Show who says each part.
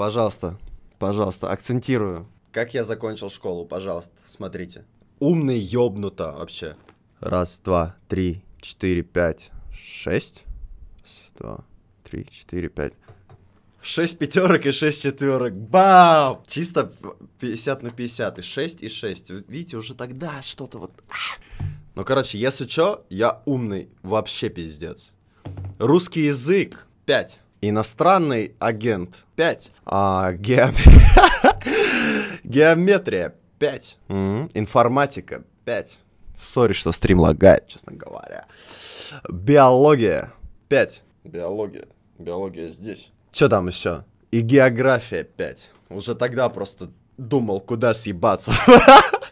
Speaker 1: Пожалуйста, пожалуйста, акцентирую. Как я закончил школу, пожалуйста, смотрите. Умный ёбнуто вообще. Раз, два, три, четыре, пять, шесть. Раз, два, три, четыре, пять. Шесть пятерок и шесть четверок. Бам! Чисто 50 на 50. И 6 и 6. Видите, уже тогда что-то вот... А! Ну, короче, если чё, я умный. Вообще пиздец. Русский язык. 5. Иностранный агент. 5. А, ге... Геометрия 5. Mm-hmm. Информатика 5. Сори, что стрим лагает, честно говоря. Биология 5. Биология. Биология здесь. что там еще? И география 5. Уже тогда просто думал, куда съебаться.